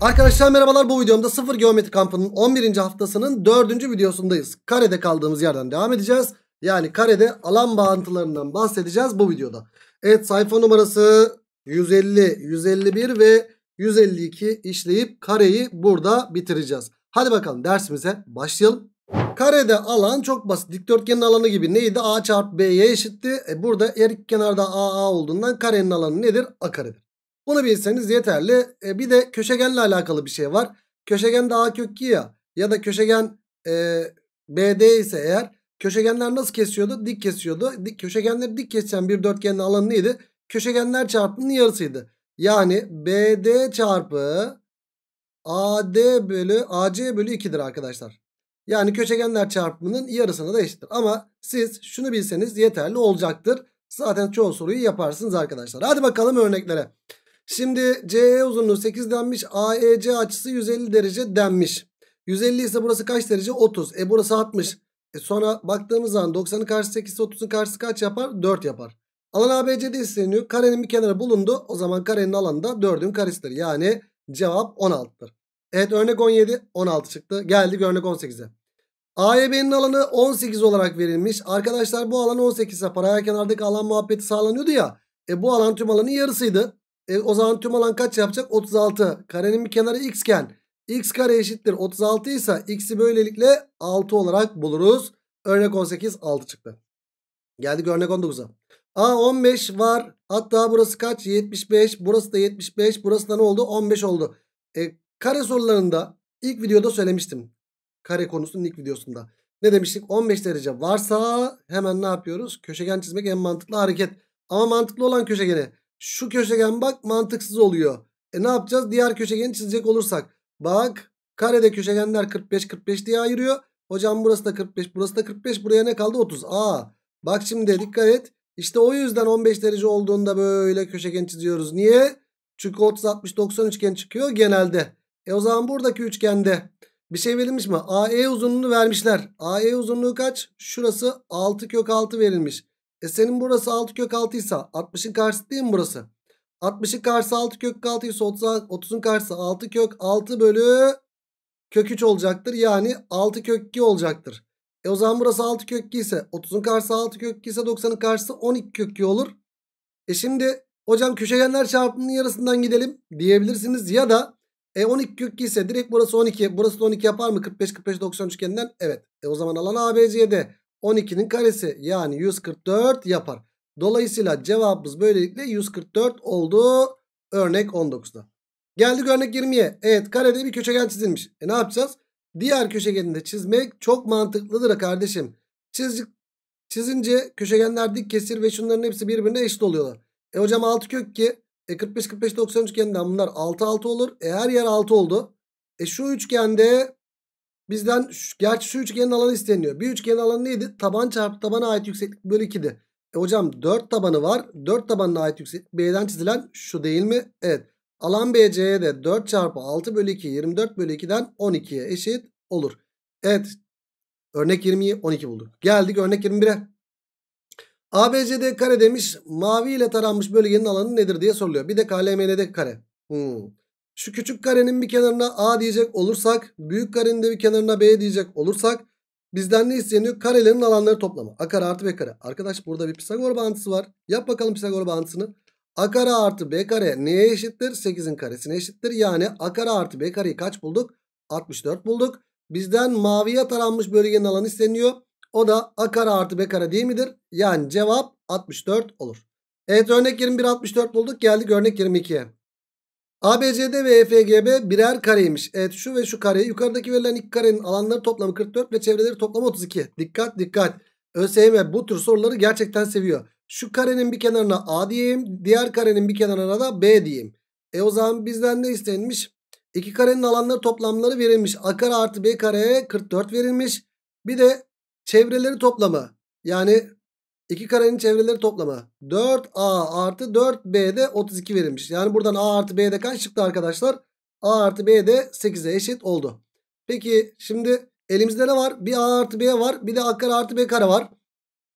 Arkadaşlar merhabalar bu videomda sıfır geometri kampının 11. haftasının 4. videosundayız. Karede kaldığımız yerden devam edeceğiz. Yani karede alan bağıntılarından bahsedeceğiz bu videoda. Evet sayfa numarası 150, 151 ve 152 işleyip kareyi burada bitireceğiz. Hadi bakalım dersimize başlayalım. Karede alan çok basit. Dikdörtgenin alanı gibi neydi? A çarpı B'ye eşitti. E burada her iki kenarda A A olduğundan karenin alanı nedir? A karedir. Bunu bilseniz yeterli. E, bir de köşegenle alakalı bir şey var. Köşegen de A kök 2 ya ya da köşegen e, BD ise eğer köşegenler nasıl kesiyordu? Dik kesiyordu. Dik, köşegenleri dik kesen bir dörtgenin alanı neydi? Köşegenler çarpımının yarısıydı. Yani BD çarpı AD bölü AC bölü 2'dir arkadaşlar. Yani köşegenler çarpımının yarısına da eşittir. Ama siz şunu bilseniz yeterli olacaktır. Zaten çoğu soruyu yaparsınız arkadaşlar. Hadi bakalım örneklere. Şimdi CE uzunluğu 8 denmiş. AEC açısı 150 derece denmiş. 150 ise burası kaç derece? 30. E burası 60. E sonra baktığımız zaman 90'ın karşısı 8 ise 30'un karşısı kaç yapar? 4 yapar. Alan ABC'de isteniyor. Karenin bir kenarı bulundu. O zaman karenin alanı da 4'ün karesidir. Yani cevap 16'tır. Evet örnek 17 16 çıktı. Geldik örnek 18'e. AYB'nin e, alanı 18 olarak verilmiş. Arkadaşlar bu alan 18 ise paraya kenardaki alan muhabbeti sağlanıyordu ya. E bu alan tüm alanın yarısıydı. E, o zaman tüm alan kaç yapacak? 36. Karenin bir kenarı x iken x kare eşittir 36 ise x'i böylelikle 6 olarak buluruz. Örnek 18 6 çıktı. Geldik örnek 19'a. A 15 var. Hatta burası kaç? 75. Burası da 75. Burası da ne oldu? 15 oldu. E, kare sorularında ilk videoda söylemiştim. Kare konusunun ilk videosunda. Ne demiştik? 15 derece varsa hemen ne yapıyoruz? Köşegen çizmek en mantıklı hareket. Ama mantıklı olan köşegeni şu köşegen bak mantıksız oluyor. E ne yapacağız? Diğer köşegeni çizecek olursak. Bak karede köşegenler 45-45 diye ayırıyor. Hocam burası da 45 burası da 45 buraya ne kaldı 30. Aa bak şimdi dikkat et. İşte o yüzden 15 derece olduğunda böyle köşegen çiziyoruz. Niye? Çünkü 30-60-90 üçgen çıkıyor genelde. E o zaman buradaki üçgende bir şey verilmiş mi? AE uzunluğunu vermişler. AE uzunluğu kaç? Şurası 6 kök 6 verilmiş. E senin burası 6 kök 6 ise 60'ın karşısı değil mi burası? 60'ın karşısı 6 kök 6 ise 30'un 30 karşısı 6 kök 6 bölü kök 3 olacaktır. Yani 6 kök 2 olacaktır. E o zaman burası 6 kök 2 ise 30'un karşısı 6 kök 2 ise 90'ın karşısı 12 kök 2 olur. E şimdi hocam köşegenler çarpımının yarısından gidelim diyebilirsiniz ya da e 12 kök 2 ise direkt burası 12 burası da 12 yapar mı 45 45 90 üçgeninden? Evet. E o zaman alan ABC'de 12'nin karesi yani 144 yapar. Dolayısıyla cevabımız böylelikle 144 oldu örnek 19'da. Geldik örnek 20'ye. Evet karede bir köşegen çizilmiş. E ne yapacağız? Diğer köşegeni de çizmek çok mantıklıdır kardeşim. Çiz, çizince köşegenler dik kesir ve şunların hepsi birbirine eşit oluyorlar. E hocam 6 kök 2. E 45 45 90 üçgeninden bunlar 6 6 olur. E her yer 6 oldu. E şu üçgende Bizden şu, gerçi şu üçgenin alanı isteniyor. Bir üçgenin alanı neydi? Taban çarpı tabana ait yükseklik bölü 2'di. E hocam 4 tabanı var. 4 tabanına ait yükseklik B'den çizilen şu değil mi? Evet. Alan BC'ye de 4 çarpı 6 bölü 2 24 bölü 2'den 12'ye eşit olur. Evet. Örnek 20'yi 12 bulduk. Geldik örnek 21'e. ABCD kare demiş. Mavi ile taranmış bölgenin alanı nedir diye soruluyor. Bir de KLMN'de kare. Hmm. Şu küçük karenin bir kenarına A diyecek olursak. Büyük karenin de bir kenarına B diyecek olursak. Bizden ne isteniyor? Karelerin alanları toplamı. A kare artı B kare. Arkadaş burada bir Pisagor bağıntısı var. Yap bakalım Pisagor bağıntısını. A kare artı B kare neye eşittir? 8'in karesine eşittir. Yani A kare artı B kareyi kaç bulduk? 64 bulduk. Bizden maviye taranmış bölgenin alanı isteniyor. O da A kare artı B kare değil midir? Yani cevap 64 olur. Evet örnek 21 64 bulduk. Geldik örnek 22'ye. ABCD ve EFGB birer kareymiş. Evet şu ve şu kare. Yukarıdaki verilen iki karenin alanları toplamı 44 ve çevreleri toplamı 32. Dikkat dikkat. ÖSYM bu tür soruları gerçekten seviyor. Şu karenin bir kenarına A diyeyim. Diğer karenin bir kenarına da B diyeyim. E o zaman bizden ne istenmiş? İki karenin alanları toplamları verilmiş. A kare artı B kareye 44 verilmiş. Bir de çevreleri toplamı. Yani 2 karenin çevreleri toplamı 4A artı 4B'de 32 verilmiş. Yani buradan A artı B'de kaç çıktı arkadaşlar? A artı B'de 8'e eşit oldu. Peki şimdi elimizde ne var? Bir A artı B var bir de A kare artı B kare var.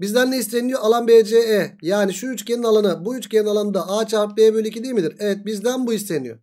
Bizden ne isteniyor? Alan BCE. Yani şu üçgenin alanı bu üçgenin alanında A çarpı B bölü 2 değil midir? Evet bizden bu isteniyor.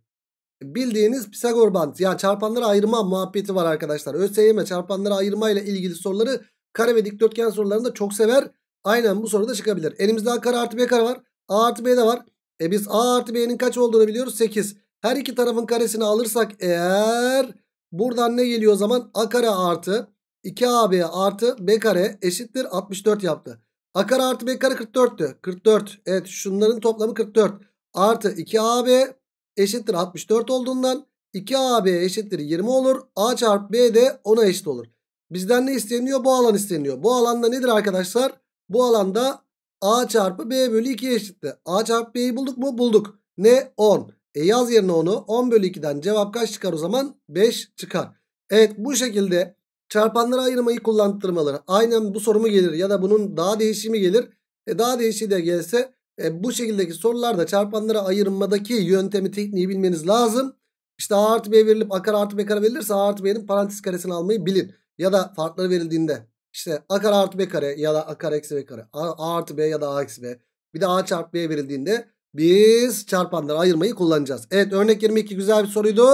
Bildiğiniz Pisagor bant yani çarpanları ayırma muhabbeti var arkadaşlar. ÖSYM çarpanları ayırma ile ilgili soruları kare ve dikdörtgen sorularında çok sever. Aynen bu soruda çıkabilir. Elimizde A kare artı B kare var. A artı B de var. E biz A artı B'nin kaç olduğunu biliyoruz? 8. Her iki tarafın karesini alırsak eğer buradan ne geliyor o zaman? A kare artı 2AB artı B kare eşittir 64 yaptı. A kare artı B kare 44'tü. 44. Evet şunların toplamı 44. Artı 2AB eşittir 64 olduğundan 2AB eşittir 20 olur. A çarpı B de 10'a eşit olur. Bizden ne isteniyor? Bu alan isteniyor. Bu alanda nedir arkadaşlar? Bu alanda A çarpı B bölü 2 eşittir. A çarpı B'yi bulduk mu? Bulduk. Ne? 10. E yaz yerine onu. 10 bölü 2'den cevap kaç çıkar o zaman? 5 çıkar. Evet bu şekilde çarpanlara ayırmayı kullandırmaları. Aynen bu sorumu gelir ya da bunun daha değişimi gelir. E daha değişiği de gelse e, bu şekildeki sorularda çarpanlara ayırmadaki yöntemi tekniği bilmeniz lazım. İşte A artı B verilip A kare artı B kare verilirse A artı B'nin parantez karesini almayı bilin. Ya da farkları verildiğinde işte a kare artı b kare ya da a kare eksi b kare. A, a artı b ya da a eksi b. Bir de a çarpı b verildiğinde biz çarpanları ayırmayı kullanacağız. Evet örnek 22 güzel bir soruydu.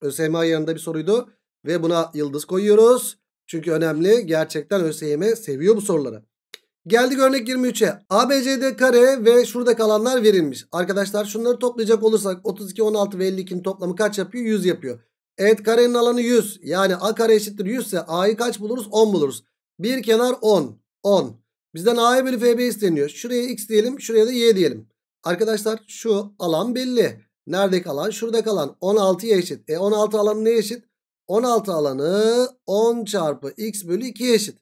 ÖSYM ayarında bir soruydu. Ve buna yıldız koyuyoruz. Çünkü önemli. Gerçekten ÖSYM seviyor bu soruları. Geldik örnek 23'e. ABCD kare ve şurada kalanlar verilmiş. Arkadaşlar şunları toplayacak olursak 32, 16 ve 52'nin toplamı kaç yapıyor? 100 yapıyor. Evet karenin alanı 100. Yani A kare eşittir 100 ise A'yı kaç buluruz? 10 buluruz. Bir kenar 10. 10. Bizden A bölü FB isteniyor. Şuraya X diyelim. Şuraya da Y diyelim. Arkadaşlar şu alan belli. Nerede alan? Şurada alan. 16'ya eşit. E 16 alanı ne eşit? 16 alanı 10 çarpı X bölü 2'ye eşit.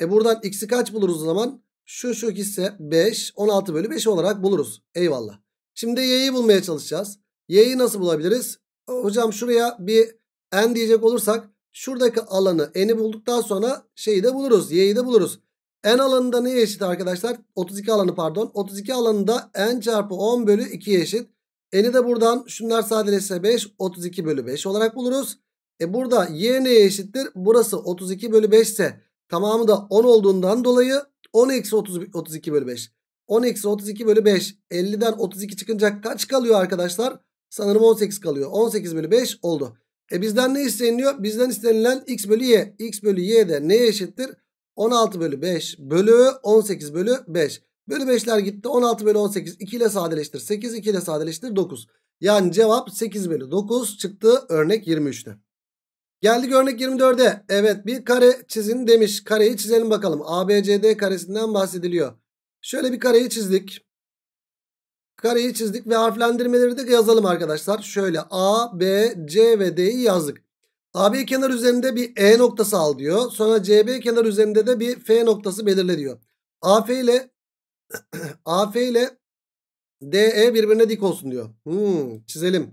E buradan X'i kaç buluruz o zaman? Şu şu ise 5. 16 bölü 5 olarak buluruz. Eyvallah. Şimdi Y'yi bulmaya çalışacağız. Y'yi nasıl bulabiliriz? Hocam şuraya bir N diyecek olursak Şuradaki alanı n'i bulduktan sonra şeyi de buluruz. Y'yi de buluruz. N alanında neye eşit arkadaşlar? 32 alanı pardon. 32 alanında n çarpı 10 bölü 2'ye eşit. N'i de buradan şunlar sadeleşse 5. 32 bölü 5 olarak buluruz. E burada y neye eşittir? Burası 32 bölü 5 ise tamamı da 10 olduğundan dolayı 10 eksi 32 bölü 5. 10 eksi 32 bölü 5. 50'den 32 çıkınca kaç kalıyor arkadaşlar? Sanırım 18 kalıyor. 18 bölü 5 oldu. E bizden ne isteniliyor? Bizden istenilen x bölü y. x bölü y de neye eşittir? 16 bölü 5 bölü 18 bölü 5. Bölü 5'ler gitti. 16 bölü 18 2 ile sadeleştir. 8 2 ile sadeleştir 9. Yani cevap 8 bölü 9 çıktı örnek 23'te. Geldik örnek 24'e. Evet bir kare çizin demiş. Kareyi çizelim bakalım. ABCD karesinden bahsediliyor. Şöyle bir kareyi çizdik. Kareyi çizdik ve harflendirmeleri de yazalım arkadaşlar. Şöyle A, B, C ve D'yi yazdık. AB kenar üzerinde bir E noktası al diyor. Sonra CB kenar üzerinde de bir F noktası belirle diyor. AF ile AF ile DE birbirine dik olsun diyor. Hmm, çizelim.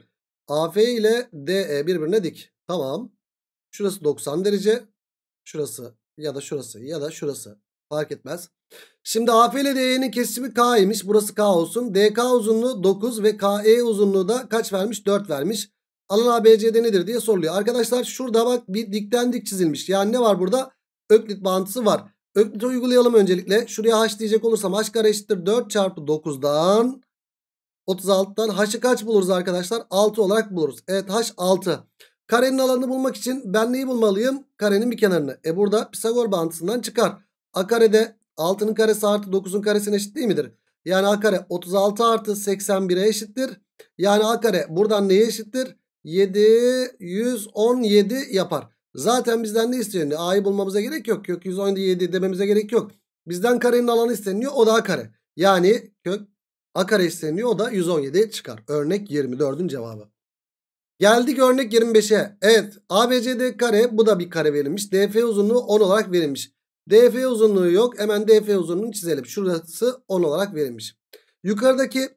AF ile DE birbirine dik. Tamam. Şurası 90 derece. Şurası ya da şurası ya da şurası. Fark etmez. Şimdi AF ile DE'nin kesimi K imiş. Burası K olsun. DK uzunluğu 9 ve KE uzunluğu da kaç vermiş? 4 vermiş. Alan ABC'de nedir diye soruluyor. Arkadaşlar şurada bak bir dikten dik çizilmiş. Yani ne var burada? Öklit bağıntısı var. Öklit'i uygulayalım öncelikle. Şuraya h diyecek olursam h kare eşittir 4 çarpı 9'dan 36'dan h'ı kaç buluruz arkadaşlar? 6 olarak buluruz. Evet h 6. Karenin alanını bulmak için ben neyi bulmalıyım? Karenin bir kenarını. E burada Pisagor bağıntısından çıkar. A kare de 6'nın karesi artı 9'un karesine eşit değil midir? Yani A kare 36 artı 81'e eşittir. Yani A kare buradan neye eşittir? 717 yapar. Zaten bizden ne isteniyor? A'yı bulmamıza gerek yok. Kök 117 dememize gerek yok. Bizden karenin alanı isteniyor. O da A kare. Yani kök A kare isteniyor. O da 117 çıkar. Örnek 24'ün cevabı. Geldik örnek 25'e. Evet. ABCD kare bu da bir kare verilmiş. DF uzunluğu 10 olarak verilmiş. DF uzunluğu yok. Hemen DF uzunluğunu çizelim. Şurası 10 olarak verilmiş. Yukarıdaki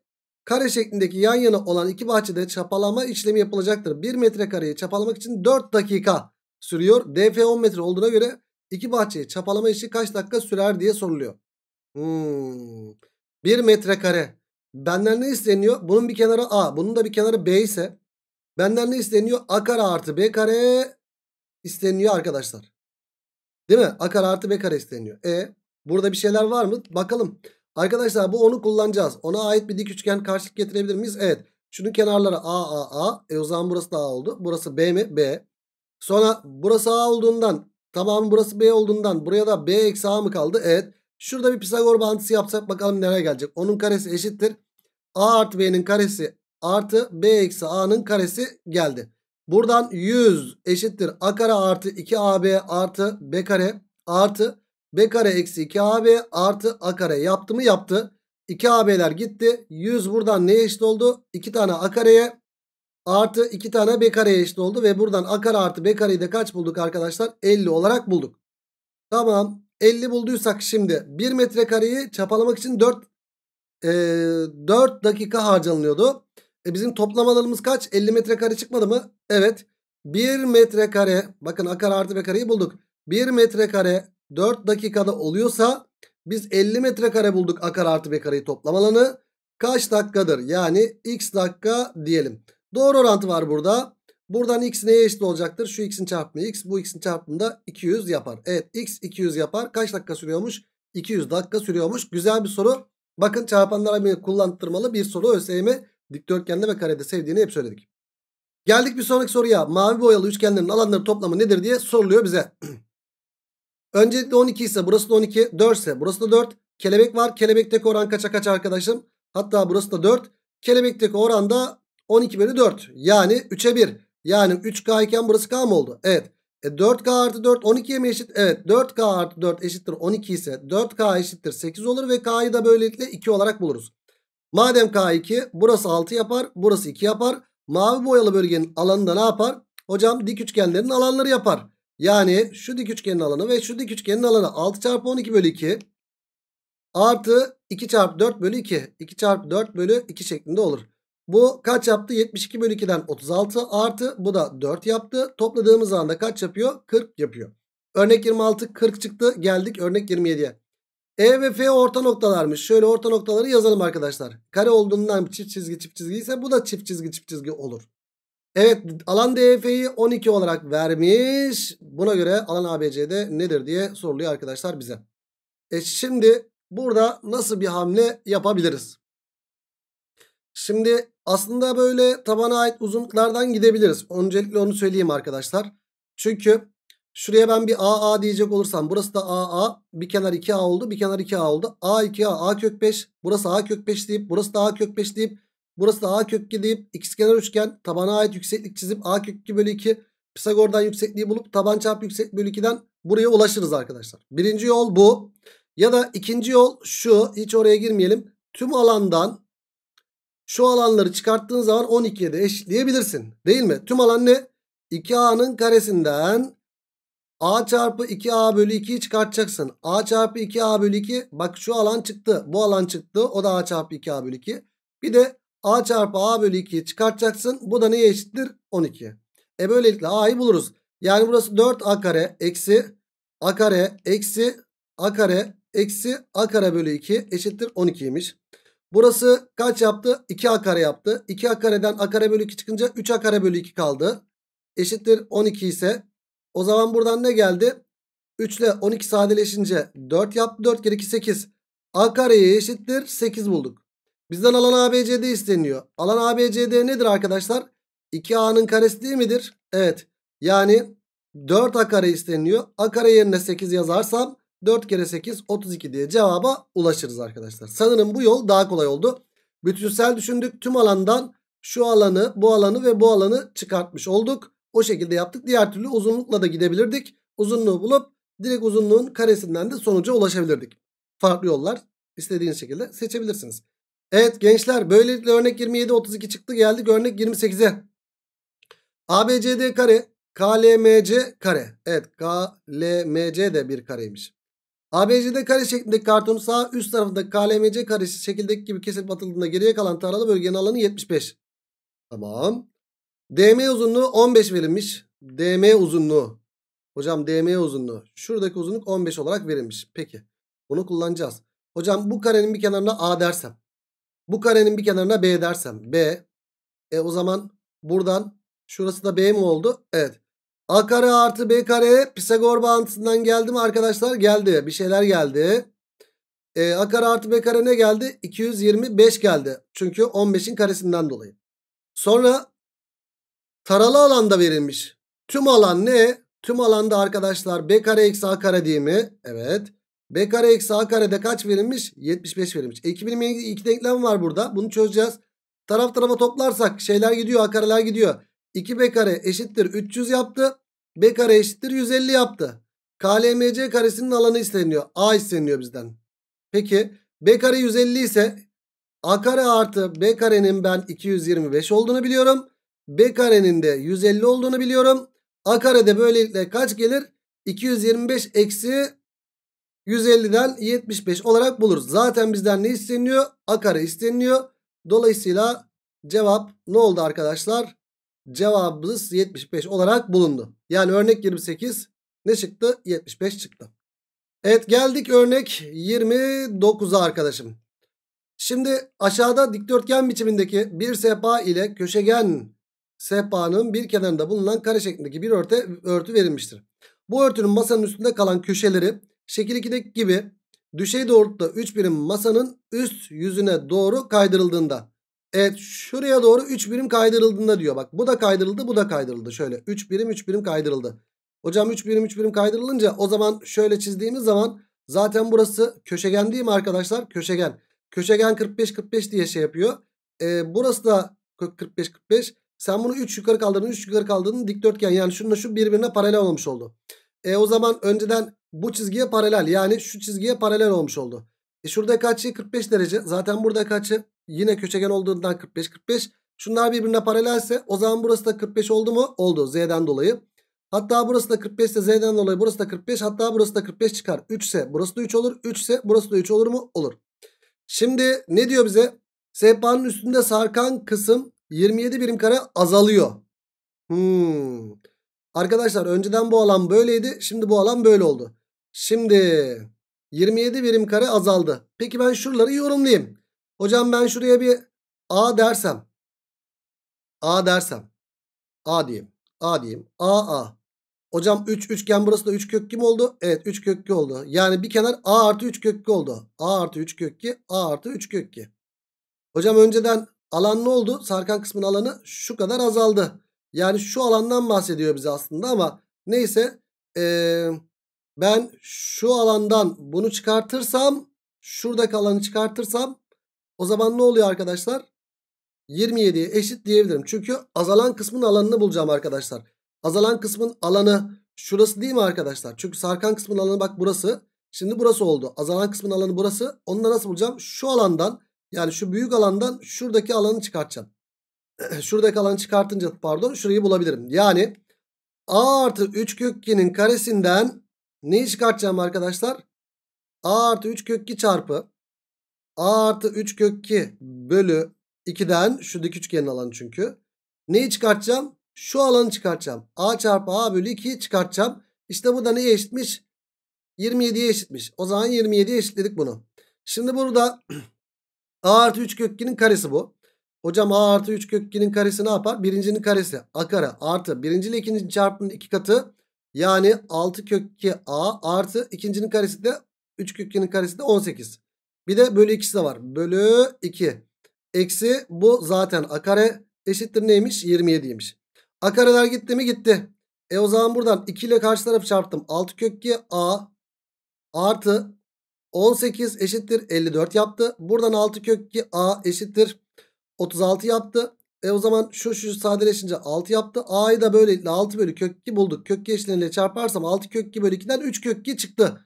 kare şeklindeki yan yana olan iki bahçede çapalama işlemi yapılacaktır. 1 metrekareyi çapalamak için 4 dakika sürüyor. DF 10 metre olduğuna göre iki bahçeyi çapalama işi kaç dakika sürer diye soruluyor. Hmm. 1 metrekare. Benden ne isteniyor? Bunun bir kenarı A. Bunun da bir kenarı B ise benden ne isteniyor? A kare artı B kare isteniyor arkadaşlar. Değil mi? A kare artı B kare isteniyor. E burada bir şeyler var mı? Bakalım. Arkadaşlar bu onu kullanacağız. Ona ait bir dik üçgen karşılık getirebilir miyiz? Evet. Şunun kenarları A, A, A. E o zaman burası da A oldu. Burası B mi? B. Sonra burası A olduğundan tamamı burası B olduğundan buraya da B eksi A mı kaldı? Evet. Şurada bir Pisagor bağıntısı yapsak bakalım nereye gelecek. Onun karesi eşittir. A artı B'nin karesi artı B eksi A'nın karesi geldi. Buradan 100 eşittir a kare artı 2ab artı b kare artı b kare eksi 2ab artı a kare yaptı mı yaptı. 2ab'ler gitti. 100 buradan neye eşit oldu? 2 tane a kareye artı 2 tane b kareye eşit oldu. Ve buradan a kare artı b kareyi de kaç bulduk arkadaşlar? 50 olarak bulduk. Tamam 50 bulduysak şimdi 1 metrekareyi çapalamak için 4 e, 4 dakika harcanılıyordu. E bizim toplam alanımız kaç? 50 metrekare çıkmadı mı? Evet. 1 metrekare. Bakın a kare artı b kareyi bulduk. 1 metrekare 4 dakikada oluyorsa biz 50 metrekare bulduk a kare artı b kareyi toplam alanı. Kaç dakikadır? Yani x dakika diyelim. Doğru orantı var burada. Buradan x neye eşit olacaktır? Şu x'in çarpımı x. Bu x'in çarpımı da 200 yapar. Evet x 200 yapar. Kaç dakika sürüyormuş? 200 dakika sürüyormuş. Güzel bir soru. Bakın çarpanlara kullandırmalı bir soru ÖSYM'e Dikdörtgende ve karede sevdiğini hep söyledik. Geldik bir sonraki soruya. Mavi boyalı üçgenlerin alanları toplamı nedir diye soruluyor bize. Öncelikle 12 ise burası da 12. 4 ise burası da 4. Kelebek var. Kelebekteki oran kaça kaç arkadaşım? Hatta burası da 4. Kelebekteki oran da 12 bölü 4. Yani 3'e 1. Yani 3K iken burası K mı oldu? Evet. E 4K artı 4 12'ye mi eşit? Evet 4K artı 4 eşittir 12 ise 4K eşittir 8 olur ve K'yı da böylelikle 2 olarak buluruz. Madem K2 burası 6 yapar burası 2 yapar. Mavi boyalı bölgenin alanı da ne yapar? Hocam dik üçgenlerin alanları yapar. Yani şu dik üçgenin alanı ve şu dik üçgenin alanı 6 çarpı 12 bölü 2 artı 2 çarpı 4 bölü 2. 2 çarpı 4 bölü 2 şeklinde olur. Bu kaç yaptı? 72 bölü 2'den 36 artı bu da 4 yaptı. Topladığımız anda kaç yapıyor? 40 yapıyor. Örnek 26 40 çıktı geldik örnek 27'ye. E ve F orta noktalarmış. Şöyle orta noktaları yazalım arkadaşlar. Kare olduğundan çift çizgi çift çizgi ise bu da çift çizgi çift çizgi olur. Evet alan DF'yi 12 olarak vermiş. Buna göre alan ABC'de nedir diye soruluyor arkadaşlar bize. E şimdi burada nasıl bir hamle yapabiliriz? Şimdi aslında böyle tabana ait uzunluklardan gidebiliriz. Öncelikle onu söyleyeyim arkadaşlar. Çünkü Şuraya ben bir AA diyecek olursam burası da AA. Bir kenar 2A oldu. Bir kenar 2A oldu. A2A A kök 5. Burası A kök 5 deyip burası da A kök 5 deyip burası da A kök 2 deyip kenar üçgen tabana ait yükseklik çizip A kök 2 bölü 2 Pisagor'dan yüksekliği bulup taban çarpı yükseklik bölü 2'den buraya ulaşırız arkadaşlar. Birinci yol bu. Ya da ikinci yol şu. Hiç oraya girmeyelim. Tüm alandan şu alanları çıkarttığın zaman 12'ye de eşitleyebilirsin. Değil mi? Tüm alan ne? 2A'nın karesinden A çarpı 2A bölü 2'yi çıkartacaksın. A çarpı 2A bölü 2 bak şu alan çıktı. Bu alan çıktı. O da A çarpı 2A bölü 2. Bir de A çarpı A bölü 2'yi çıkartacaksın. Bu da neye eşittir? 12. E böylelikle A'yı buluruz. Yani burası 4A kare eksi A kare eksi A kare eksi A kare bölü 2 eşittir 12'ymiş. Burası kaç yaptı? 2A kare yaptı. 2A kareden A kare bölü 2 çıkınca 3A kare bölü 2 kaldı. Eşittir 12 ise o zaman buradan ne geldi? 3 ile 12 sadeleşince 4 yaptı. 4 kere 2 8. A kareye eşittir 8 bulduk. Bizden alan ABCD isteniyor. Alan ABCD nedir arkadaşlar? 2A'nın karesi değil midir? Evet. Yani 4A kare isteniyor. A kare yerine 8 yazarsam 4 kere 8 32 diye cevaba ulaşırız arkadaşlar. Sanırım bu yol daha kolay oldu. Bütünsel düşündük. Tüm alandan şu alanı, bu alanı ve bu alanı çıkartmış olduk. O şekilde yaptık. Diğer türlü uzunlukla da gidebilirdik. Uzunluğu bulup direkt uzunluğun karesinden de sonuca ulaşabilirdik. Farklı yollar istediğiniz şekilde seçebilirsiniz. Evet gençler böylelikle örnek 27 32 çıktı geldik örnek 28'e. ABCD kare KLMC kare. Evet KLMC de bir kareymiş. ABCD kare şeklindeki kartonun sağ üst tarafında KLMC karesi şekildeki gibi kesip atıldığında geriye kalan taralı bölgenin alanı 75. Tamam. DM uzunluğu 15 verilmiş. DM uzunluğu. Hocam DM uzunluğu. Şuradaki uzunluk 15 olarak verilmiş. Peki. Bunu kullanacağız. Hocam bu karenin bir kenarına A dersem. Bu karenin bir kenarına B dersem. B. E o zaman buradan şurası da B mi oldu? Evet. A kare artı B kare Pisagor bağıntısından geldi mi arkadaşlar? Geldi. Bir şeyler geldi. E, A kare artı B kare ne geldi? 225 geldi. Çünkü 15'in karesinden dolayı. Sonra Taralı alanda verilmiş. Tüm alan ne? Tüm alanda arkadaşlar B kare eksi A kare değil mi? Evet. B kare eksi A karede kaç verilmiş? 75 verilmiş. Eki bilim iki denklem var burada. Bunu çözeceğiz. Taraf tarafa toplarsak şeyler gidiyor. A kareler gidiyor. 2B kare eşittir 300 yaptı. B kare eşittir 150 yaptı. KLMC karesinin alanı isteniyor. A isteniyor bizden. Peki B kare 150 ise A kare artı B karenin ben 225 olduğunu biliyorum. B karenin de 150 olduğunu biliyorum. A kare de böylelikle kaç gelir? 225 eksi 150'den 75 olarak buluruz. Zaten bizden ne isteniyor? A kare isteniyor. Dolayısıyla cevap ne oldu arkadaşlar? Cevabımız 75 olarak bulundu. Yani örnek 28 ne çıktı? 75 çıktı. Evet geldik örnek 29'a arkadaşım. Şimdi aşağıda dikdörtgen biçimindeki bir sepa ile köşegen sehpanın bir kenarında bulunan kare şeklindeki bir örtü örtü verilmiştir. Bu örtünün masanın üstünde kalan köşeleri şekil 2'deki gibi düşey doğrultuda 3 birim masanın üst yüzüne doğru kaydırıldığında. Evet şuraya doğru 3 birim kaydırıldığında diyor. Bak bu da kaydırıldı bu da kaydırıldı. Şöyle 3 birim 3 birim kaydırıldı. Hocam 3 birim 3 birim kaydırılınca o zaman şöyle çizdiğimiz zaman zaten burası köşegen değil mi arkadaşlar? Köşegen. Köşegen 45-45 diye şey yapıyor. Ee, burası da 45-45. Sen bunu 3 yukarı kaldırdın 3 yukarı kaldırdın dikdörtgen. Yani şununla şu birbirine paralel olmuş oldu. E o zaman önceden bu çizgiye paralel yani şu çizgiye paralel olmuş oldu. E şurada kaçı şey? 45 derece. Zaten burada kaçı yine köşegen olduğundan 45 45. Şunlar birbirine paralelse o zaman burası da 45 oldu mu? Oldu Z'den dolayı. Hatta burası da 45 ise Z'den dolayı burası da 45. Hatta burası da 45 çıkar. 3 ise burası da 3 olur. 3 ise burası da 3 olur mu? Olur. Şimdi ne diyor bize? Sehpanın üstünde sarkan kısım 27 birim kare azalıyor. Hmm. Arkadaşlar önceden bu alan böyleydi. Şimdi bu alan böyle oldu. Şimdi 27 birim kare azaldı. Peki ben şuraları yorumlayayım. Hocam ben şuraya bir A dersem. A dersem. A diyeyim. A diyeyim. A A. Hocam 3 üçgen burası da 3 kökü mü oldu? Evet 3 kökü oldu. Yani bir kenar A artı 3 kökü oldu. A artı 3 kökü. A artı 3 kökü. Hocam önceden Alan ne oldu? Sarkan kısmının alanı şu kadar azaldı. Yani şu alandan bahsediyor bize aslında ama neyse ee, ben şu alandan bunu çıkartırsam şuradaki alanı çıkartırsam o zaman ne oluyor arkadaşlar? 27'ye eşit diyebilirim. Çünkü azalan kısmın alanını bulacağım arkadaşlar. Azalan kısmın alanı şurası değil mi arkadaşlar? Çünkü sarkan kısmın alanı bak burası. Şimdi burası oldu. Azalan kısmın alanı burası. Onu da nasıl bulacağım? Şu alandan yani şu büyük alandan şuradaki alanı çıkartacağım. şuradaki alanı çıkartınca pardon şurayı bulabilirim. Yani a artı 3 kök 2'nin karesinden neyi çıkartacağım arkadaşlar? a artı 3 kök 2 çarpı a artı 3 kök 2 bölü 2'den şu dik üçgenin alanı çünkü. Neyi çıkartacağım? Şu alanı çıkartacağım. a çarpı a bölü 2'yi çıkartacağım. İşte bu da neye eşitmiş? 27'ye eşitmiş. O zaman 27'ye eşitledik bunu. Şimdi burada A artı 3 kök karesi bu. Hocam A artı 3 kök karesi ne yapar? Birincinin karesi A kare artı birinci ile ikincinin çarpımının iki katı. Yani 6 kök A artı ikincinin karesi de 3 kök karesi de 18. Bir de bölü ikisi de var. Bölü 2. Eksi bu zaten A kare eşittir neymiş? 27'ymiş. A kareler gitti mi? Gitti. E o zaman buradan 2 ile karşı tarafı çarptım. 6 kök A artı 18 eşittir 54 yaptı. Buradan 6 kök 2 A eşittir 36 yaptı. E o zaman şu şu sadeleşince 6 yaptı. A'yı da böylelikle 6 bölü kök 2 bulduk. Kök 2 eşleriyle çarparsam 6 kök 2 bölü 2'den 3 kök 2 çıktı.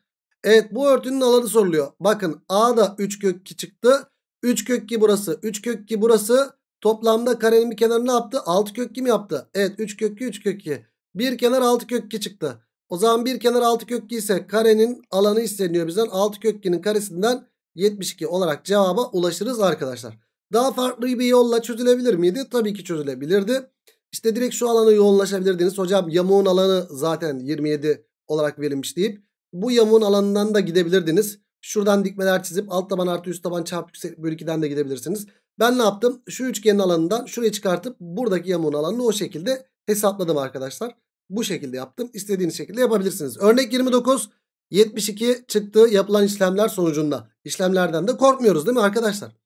Evet bu örtünün alanı soruluyor. Bakın A da 3 kök 2 çıktı. 3 kök 2 burası. 3 kök 2 burası. Toplamda karenin bir kenarı ne yaptı? 6 kök 2 mi yaptı? Evet 3 kök 2 3 kök 2. Bir kenar 6 kök 2 çıktı. O zaman bir kenar 6 kökü ise karenin alanı isteniyor bizden. 6 kökünün karesinden 72 olarak cevaba ulaşırız arkadaşlar. Daha farklı bir yolla çözülebilir miydi? Tabii ki çözülebilirdi. İşte direkt şu alanı yoğunlaşabilirdiniz. Hocam yamuğun alanı zaten 27 olarak verilmiş deyip bu yamuğun alanından da gidebilirdiniz. Şuradan dikmeler çizip alt taban artı üst taban çarpı yükseklik bölü 2'den de gidebilirsiniz. Ben ne yaptım? Şu üçgenin alanından şuraya çıkartıp buradaki yamuğun alanını o şekilde hesapladım arkadaşlar. Bu şekilde yaptım. İstediğiniz şekilde yapabilirsiniz. Örnek 29 72 çıktı yapılan işlemler sonucunda. İşlemlerden de korkmuyoruz değil mi arkadaşlar?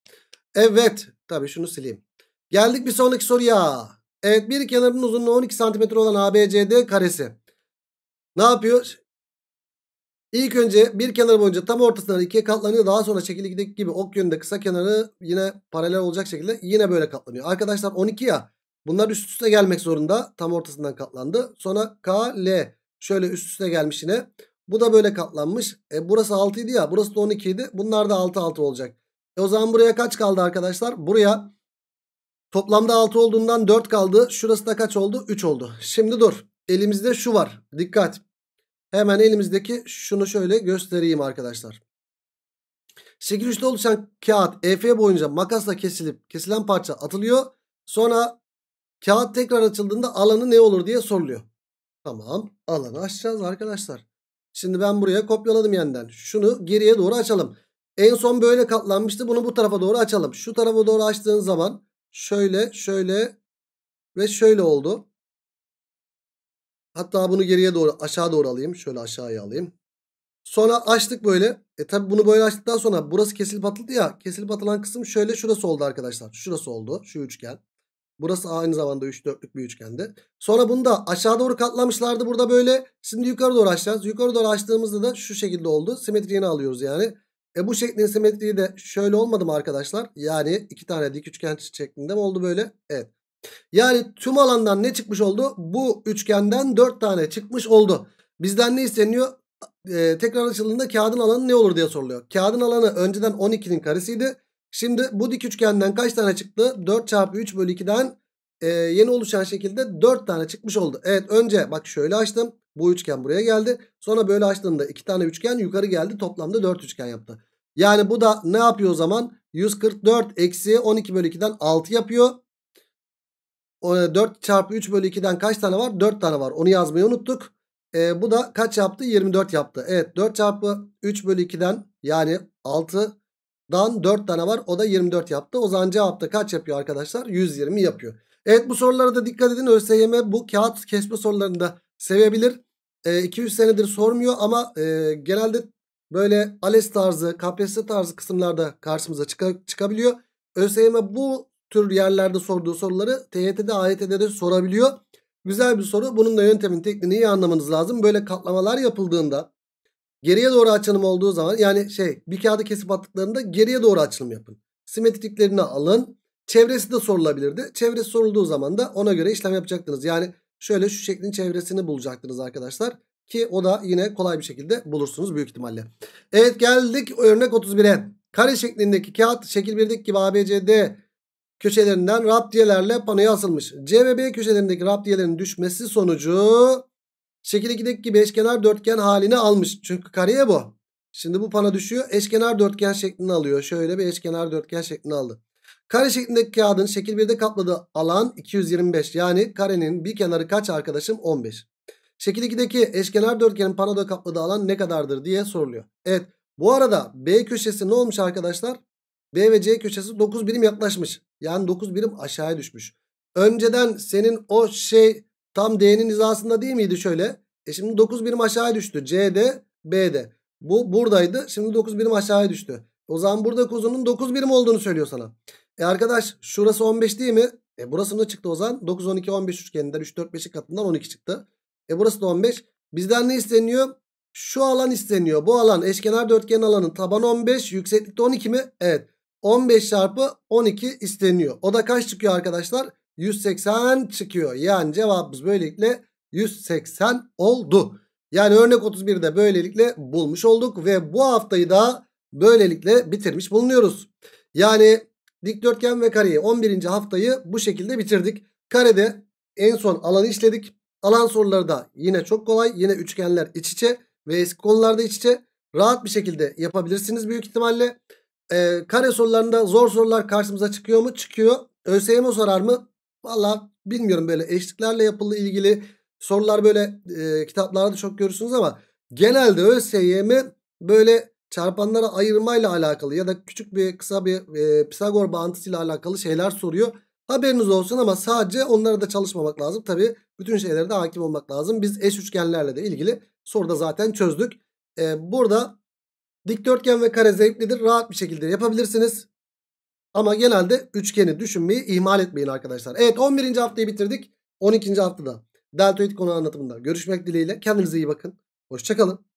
Evet. Tabii şunu sileyim. Geldik bir sonraki soruya. Evet bir kenarının uzunluğu 12 cm olan ABCD karesi. Ne yapıyor? İlk önce bir kenar boyunca tam ortasından ikiye katlanıyor. Daha sonra şekildeki gibi ok yönünde kısa kenarı yine paralel olacak şekilde yine böyle katlanıyor. Arkadaşlar 12 ya. Bunlar üst üste gelmek zorunda. Tam ortasından katlandı. Sonra K, L. Şöyle üst üste gelmiş yine. Bu da böyle katlanmış. E, burası 6 idi ya. Burası da 12 idi. Bunlar da 6, 6 olacak. E, o zaman buraya kaç kaldı arkadaşlar? Buraya toplamda 6 olduğundan 4 kaldı. Şurası da kaç oldu? 3 oldu. Şimdi dur. Elimizde şu var. Dikkat. Hemen elimizdeki şunu şöyle göstereyim arkadaşlar. Şekil 3'te oluşan kağıt EF boyunca makasla kesilip kesilen parça atılıyor. Sonra Kağıt tekrar açıldığında alanı ne olur diye soruluyor. Tamam alanı açacağız arkadaşlar. Şimdi ben buraya kopyaladım yeniden. Şunu geriye doğru açalım. En son böyle katlanmıştı. Bunu bu tarafa doğru açalım. Şu tarafa doğru açtığın zaman şöyle şöyle ve şöyle oldu. Hatta bunu geriye doğru aşağı doğru alayım. Şöyle aşağıya alayım. Sonra açtık böyle. E tabi bunu böyle açtıktan sonra burası kesilip atıldı ya. Kesilip atılan kısım şöyle şurası oldu arkadaşlar. Şurası oldu. Şu üçgen. Burası aynı zamanda 3 dörtlük bir üçgende. Sonra bunu da aşağı doğru katlamışlardı burada böyle. Şimdi yukarı doğru açacağız. Yukarı doğru açtığımızda da şu şekilde oldu. Simetriğini alıyoruz yani. E bu şeklin simetriği de şöyle olmadı mı arkadaşlar? Yani iki tane dik üçgen şeklinde mi oldu böyle? Evet. Yani tüm alandan ne çıkmış oldu? Bu üçgenden 4 tane çıkmış oldu. Bizden ne isteniyor? Ee, tekrar açıldığında kağıdın alanı ne olur diye soruluyor. Kağıdın alanı önceden 12'nin karesiydi. Şimdi bu dik üçgenden kaç tane çıktı? 4 çarpı 3 bölü 2'den e, yeni oluşan şekilde 4 tane çıkmış oldu. Evet önce bak şöyle açtım. Bu üçgen buraya geldi. Sonra böyle açtığımda 2 tane üçgen yukarı geldi. Toplamda 4 üçgen yaptı. Yani bu da ne yapıyor o zaman? 144 eksi 12 bölü 2'den 6 yapıyor. 4 e, çarpı 3 bölü 2'den kaç tane var? 4 tane var. Onu yazmayı unuttuk. E, bu da kaç yaptı? 24 yaptı. Evet 4 çarpı 3 bölü 2'den yani 6 dan 4 tane var. O da 24 yaptı. O zaman cevapta kaç yapıyor arkadaşlar? 120 yapıyor. Evet bu sorulara da dikkat edin. ÖSYM bu kağıt kesme sorularını da sevebilir. E, ee, 200 senedir sormuyor ama e, genelde böyle ALES tarzı, KPSS tarzı kısımlarda karşımıza çık çıkabiliyor. ÖSYM bu tür yerlerde sorduğu soruları TYT'de, AYT'de de sorabiliyor. Güzel bir soru. Bunun da yöntemin tekniğini iyi anlamanız lazım. Böyle katlamalar yapıldığında Geriye doğru açılım olduğu zaman yani şey bir kağıdı kesip attıklarında geriye doğru açılım yapın. Simetriklerini alın. Çevresi de sorulabilirdi. Çevresi sorulduğu zaman da ona göre işlem yapacaktınız. Yani şöyle şu şeklin çevresini bulacaktınız arkadaşlar. Ki o da yine kolay bir şekilde bulursunuz büyük ihtimalle. Evet geldik örnek 31'e. Kare şeklindeki kağıt şekil 1'deki gibi ABCD köşelerinden raptiyelerle panoya asılmış. C ve B köşelerindeki raptiyelerin düşmesi sonucu Şekil gibi eşkenar dörtgen halini almış. Çünkü kareye bu. Şimdi bu pana düşüyor. Eşkenar dörtgen şeklini alıyor. Şöyle bir eşkenar dörtgen şeklini aldı. Kare şeklindeki kağıdın şekil 1'de kapladığı alan 225. Yani karenin bir kenarı kaç arkadaşım? 15. Şekil 2'deki eşkenar dörtgenin panoda kapladığı alan ne kadardır diye soruluyor. Evet bu arada B köşesi ne olmuş arkadaşlar? B ve C köşesi 9 birim yaklaşmış. Yani 9 birim aşağıya düşmüş. Önceden senin o şey Tam D'nin hizasında değil miydi şöyle? E şimdi 9 birim aşağıya düştü. C'de B'de. Bu buradaydı. Şimdi 9 birim aşağıya düştü. O zaman burada kuzunun 9 birim olduğunu söylüyor sana. E arkadaş şurası 15 değil mi? E burası da çıktı o zaman? 9, 12, 15 üçgeninden 3, 4, 5'i katından 12 çıktı. E burası da 15. Bizden ne isteniyor? Şu alan isteniyor. Bu alan eşkenar dörtgen alanın tabanı 15. Yükseklikte 12 mi? Evet. 15 çarpı 12 isteniyor. O da kaç çıkıyor arkadaşlar? 180 çıkıyor. Yani cevabımız böylelikle 180 oldu. Yani örnek de böylelikle bulmuş olduk ve bu haftayı da böylelikle bitirmiş bulunuyoruz. Yani dikdörtgen ve kareyi 11. haftayı bu şekilde bitirdik. Karede en son alanı işledik. Alan soruları da yine çok kolay. Yine üçgenler iç içe ve eski konularda iç içe. Rahat bir şekilde yapabilirsiniz büyük ihtimalle. Ee, kare sorularında zor sorular karşımıza çıkıyor mu? Çıkıyor. ÖSYM sorar mı? Valla bilmiyorum böyle eşliklerle yapılı ilgili sorular böyle e, kitaplarda çok görürsünüz ama genelde ÖSYM böyle çarpanlara ayırmayla alakalı ya da küçük bir kısa bir e, Pisagor bağıntısıyla alakalı şeyler soruyor. Haberiniz olsun ama sadece onlara da çalışmamak lazım. Tabi bütün şeylere de hakim olmak lazım. Biz eş üçgenlerle de ilgili soruda zaten çözdük. E, burada dikdörtgen ve kare zevklidir. Rahat bir şekilde yapabilirsiniz. Ama genelde üçgeni düşünmeyi ihmal etmeyin arkadaşlar. Evet 11. haftayı bitirdik. 12. haftada deltoid konu anlatımında görüşmek dileğiyle. Kendinize iyi bakın. Hoşçakalın.